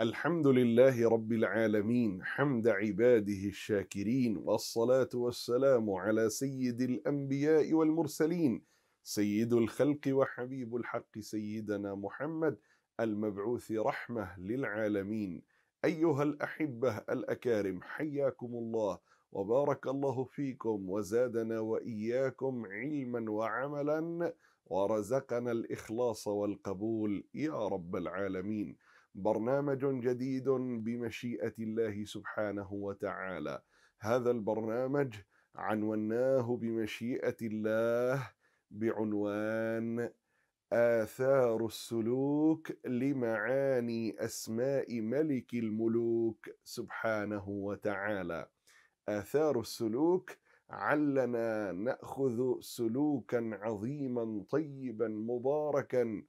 الحمد لله رب العالمين حمد عباده الشاكرين والصلاه والسلام على سيد الانبياء والمرسلين سيد الخلق وحبيب الحق سيدنا محمد المبعوث رحمه للعالمين ايها الاحبه الاكارم حياكم الله وبارك الله فيكم وزادنا واياكم علما وعملا ورزقنا الاخلاص والقبول يا رب العالمين برنامج جديد بمشيئه الله سبحانه وتعالى هذا البرنامج عنوناه بمشيئه الله بعنوان آثار السلوك لمعاني أسماء ملك الملوك سبحانه وتعالى. آثار السلوك علنا نأخذ سلوكا عظيما طيبا مباركا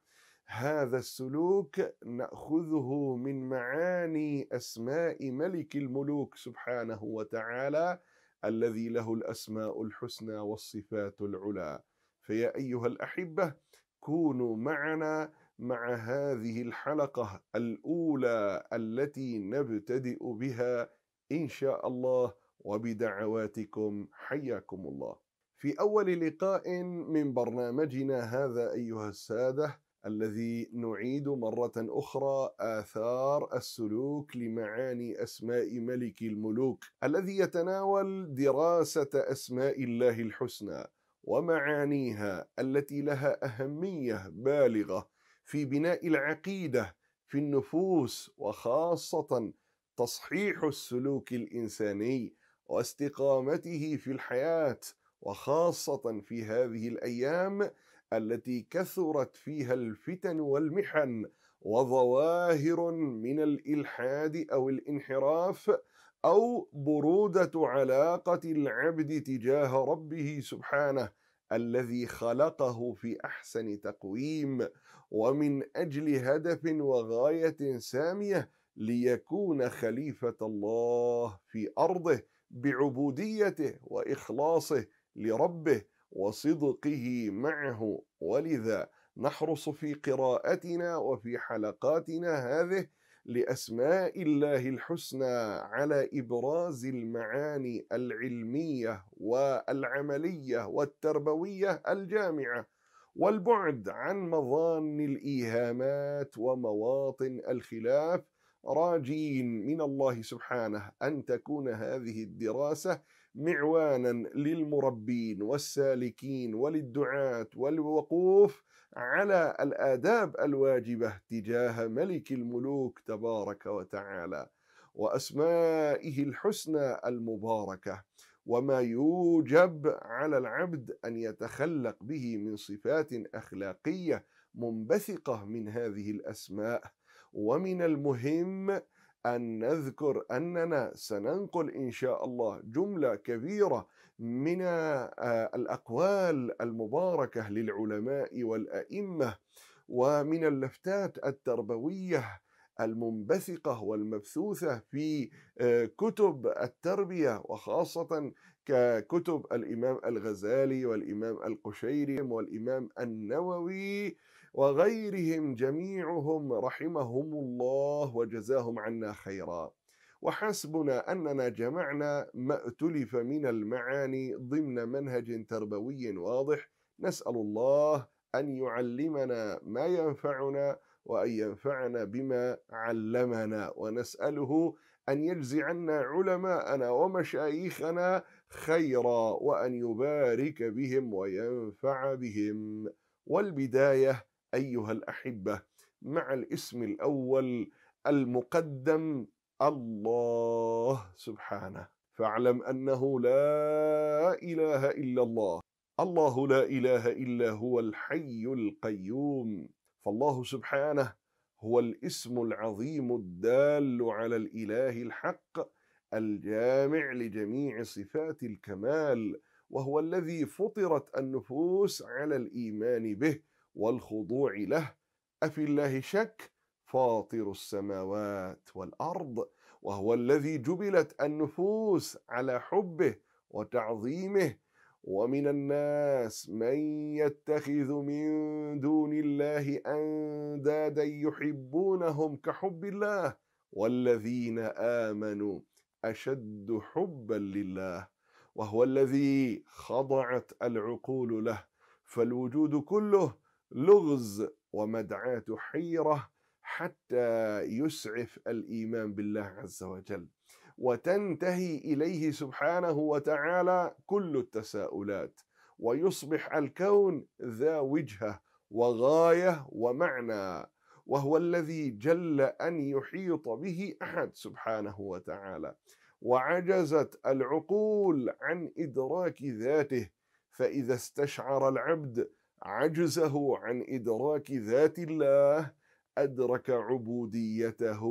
هذا السلوك ناخذه من معاني اسماء ملك الملوك سبحانه وتعالى الذي له الاسماء الحسنى والصفات العلى فيا ايها الاحبه كونوا معنا مع هذه الحلقه الاولى التي نبتدئ بها ان شاء الله وبدعواتكم حياكم الله في اول لقاء من برنامجنا هذا ايها الساده الذي نعيد مرة أخرى آثار السلوك لمعاني أسماء ملك الملوك الذي يتناول دراسة أسماء الله الحسنى ومعانيها التي لها أهمية بالغة في بناء العقيدة في النفوس وخاصة تصحيح السلوك الإنساني واستقامته في الحياة وخاصة في هذه الأيام التي كثرت فيها الفتن والمحن وظواهر من الالحاد او الانحراف او بروده علاقه العبد تجاه ربه سبحانه الذي خلقه في احسن تقويم ومن اجل هدف وغايه ساميه ليكون خليفه الله في ارضه بعبوديته واخلاصه لربه وصدقه معه ولذا نحرص في قراءتنا وفي حلقاتنا هذه لاسماء الله الحسنى على ابراز المعاني العلميه والعمليه والتربويه الجامعه والبعد عن مظان الايهامات ومواطن الخلاف راجين من الله سبحانه ان تكون هذه الدراسه معوانا للمربين والسالكين وللدعاة والوقوف على الآداب الواجبة تجاه ملك الملوك تبارك وتعالى وأسمائه الحسنى المباركة وما يوجب على العبد أن يتخلق به من صفات أخلاقية منبثقة من هذه الأسماء ومن المهم أن نذكر أننا سننقل إن شاء الله جملة كبيرة من آه، الأقوال المباركة للعلماء والأئمة ومن اللفتات التربوية المنبثقة والمبثوثة في آه، كتب التربية وخاصة ككتب الإمام الغزالي والإمام القشيري والإمام النووي وغيرهم جميعهم رحمهم الله وجزاهم عنا خيرا وحسبنا أننا جمعنا ما اتلف من المعاني ضمن منهج تربوي واضح نسأل الله أن يعلمنا ما ينفعنا وأن ينفعنا بما علمنا ونسأله أن يجزي عنا علماءنا ومشايخنا خيرا وأن يبارك بهم وينفع بهم والبداية أيها الأحبة مع الاسم الأول المقدم الله سبحانه فاعلم أنه لا إله إلا الله الله لا إله إلا هو الحي القيوم فالله سبحانه هو الاسم العظيم الدال على الإله الحق الجامع لجميع صفات الكمال وهو الذي فطرت النفوس على الايمان به والخضوع له افي الله شك فاطر السماوات والارض وهو الذي جبلت النفوس على حبه وتعظيمه ومن الناس من يتخذ من دون الله اندادا يحبونهم كحب الله والذين امنوا اشد حبا لله وهو الذي خضعت العقول له فالوجود كله لغز ومدعاه حيره حتى يسعف الايمان بالله عز وجل وتنتهي اليه سبحانه وتعالى كل التساؤلات ويصبح الكون ذا وجهه وغايه ومعنى وهو الذي جل ان يحيط به احد سبحانه وتعالى وعجزت العقول عن ادراك ذاته فاذا استشعر العبد عجزه عن ادراك ذات الله ادرك عبوديته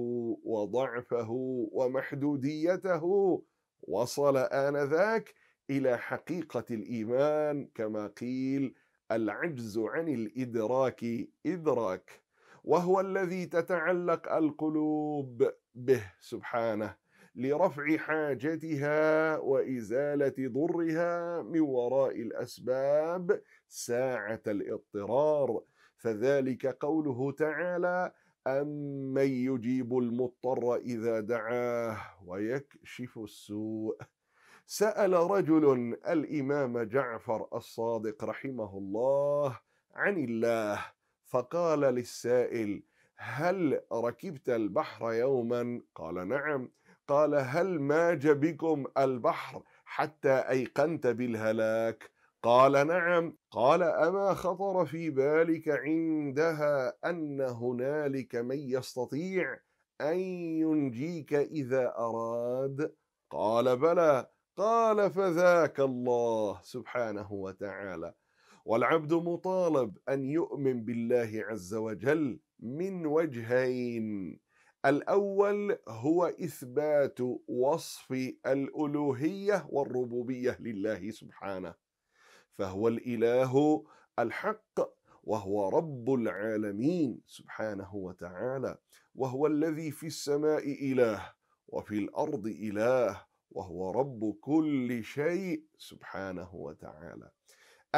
وضعفه ومحدوديته وصل انذاك الى حقيقه الايمان كما قيل العجز عن الادراك ادراك وهو الذي تتعلق القلوب به سبحانه لرفع حاجتها وازاله ضرها من وراء الاسباب ساعه الاضطرار فذلك قوله تعالى امن يجيب المضطر اذا دعاه ويكشف السوء سال رجل الامام جعفر الصادق رحمه الله عن الله فقال للسائل هل ركبت البحر يوما قال نعم قال هل ماج بكم البحر حتى ايقنت بالهلاك قال نعم قال اما خطر في بالك عندها ان هنالك من يستطيع ان ينجيك اذا اراد قال بلى قال فذاك الله سبحانه وتعالى والعبد مطالب ان يؤمن بالله عز وجل من وجهين الاول هو اثبات وصف الالوهيه والربوبيه لله سبحانه فهو الاله الحق وهو رب العالمين سبحانه وتعالى وهو الذي في السماء اله وفي الارض اله وهو رب كل شيء سبحانه وتعالى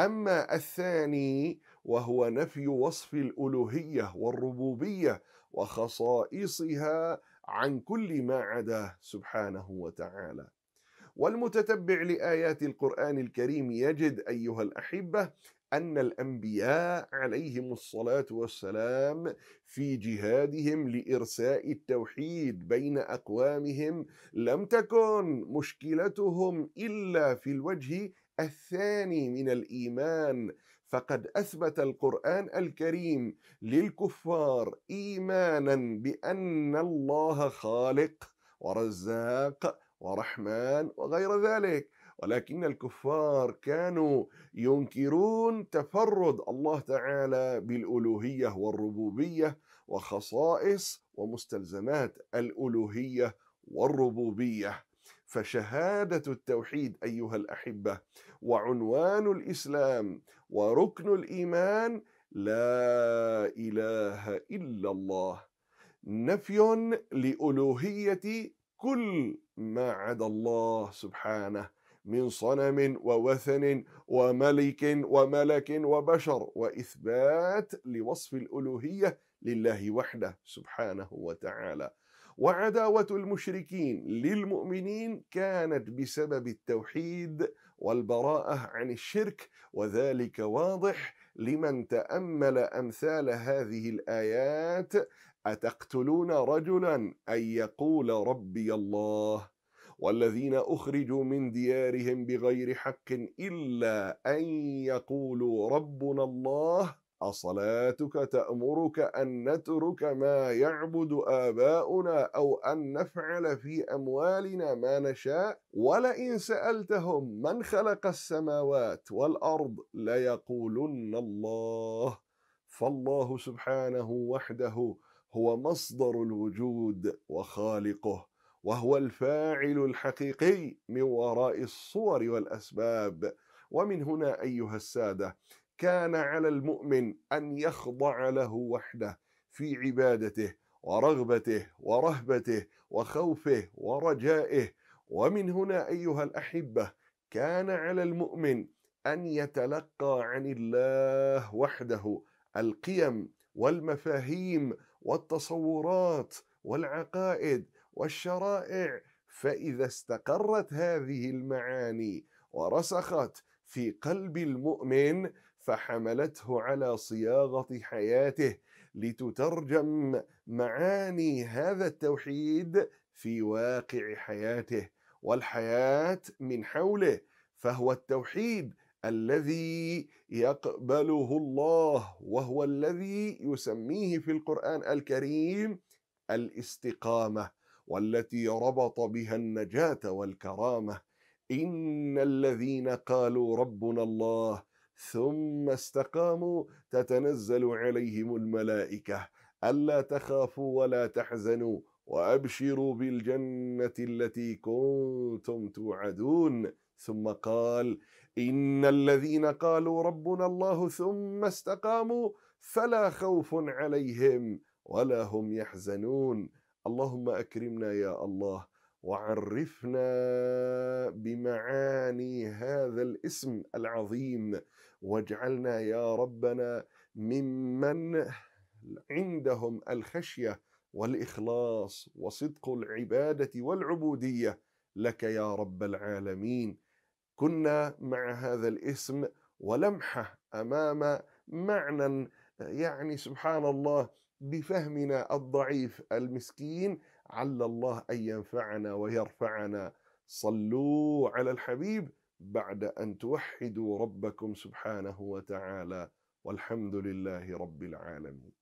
أما الثاني وهو نفي وصف الألوهية والربوبية وخصائصها عن كل ما عداه سبحانه وتعالى والمتتبع لآيات القرآن الكريم يجد أيها الأحبة أن الأنبياء عليهم الصلاة والسلام في جهادهم لإرساء التوحيد بين أقوامهم لم تكن مشكلتهم إلا في الوجه الثاني من الايمان فقد اثبت القران الكريم للكفار ايمانا بان الله خالق ورزاق ورحمن وغير ذلك ولكن الكفار كانوا ينكرون تفرد الله تعالى بالالوهيه والربوبيه وخصائص ومستلزمات الالوهيه والربوبيه فشهاده التوحيد ايها الاحبه وعنوان الاسلام وركن الايمان لا اله الا الله نفي لالوهيه كل ما عدا الله سبحانه من صنم ووثن وملك وملك وبشر واثبات لوصف الالوهيه لله وحده سبحانه وتعالى وعداوة المشركين للمؤمنين كانت بسبب التوحيد والبراءة عن الشرك وذلك واضح لمن تأمل أمثال هذه الآيات أتقتلون رجلا أن يقول ربي الله والذين أخرجوا من ديارهم بغير حق إلا أن يقولوا ربنا الله أصلاتك تأمرك أن نترك ما يعبد آباؤنا أو أن نفعل في أموالنا ما نشاء ولئن سألتهم من خلق السماوات والأرض ليقولن الله فالله سبحانه وحده هو مصدر الوجود وخالقه وهو الفاعل الحقيقي من وراء الصور والأسباب ومن هنا أيها السادة كان على المؤمن أن يخضع له وحده في عبادته ورغبته ورهبته وخوفه ورجائه ومن هنا أيها الأحبة كان على المؤمن أن يتلقى عن الله وحده القيم والمفاهيم والتصورات والعقائد والشرائع فإذا استقرت هذه المعاني ورسخت في قلب المؤمن فحملته على صياغه حياته لتترجم معاني هذا التوحيد في واقع حياته والحياه من حوله فهو التوحيد الذي يقبله الله وهو الذي يسميه في القران الكريم الاستقامه والتي ربط بها النجاه والكرامه ان الذين قالوا ربنا الله ثم استقاموا تتنزل عليهم الملائكه الا تخافوا ولا تحزنوا وابشروا بالجنه التي كنتم توعدون ثم قال ان الذين قالوا ربنا الله ثم استقاموا فلا خوف عليهم ولا هم يحزنون اللهم اكرمنا يا الله وعرفنا بمعاني هذا الاسم العظيم واجعلنا يا ربنا ممن عندهم الخشيه والاخلاص وصدق العباده والعبوديه لك يا رب العالمين كنا مع هذا الاسم ولمحه امام معنى يعني سبحان الله بفهمنا الضعيف المسكين عل الله أن ينفعنا ويرفعنا صلوا على الحبيب بعد أن توحدوا ربكم سبحانه وتعالى والحمد لله رب العالمين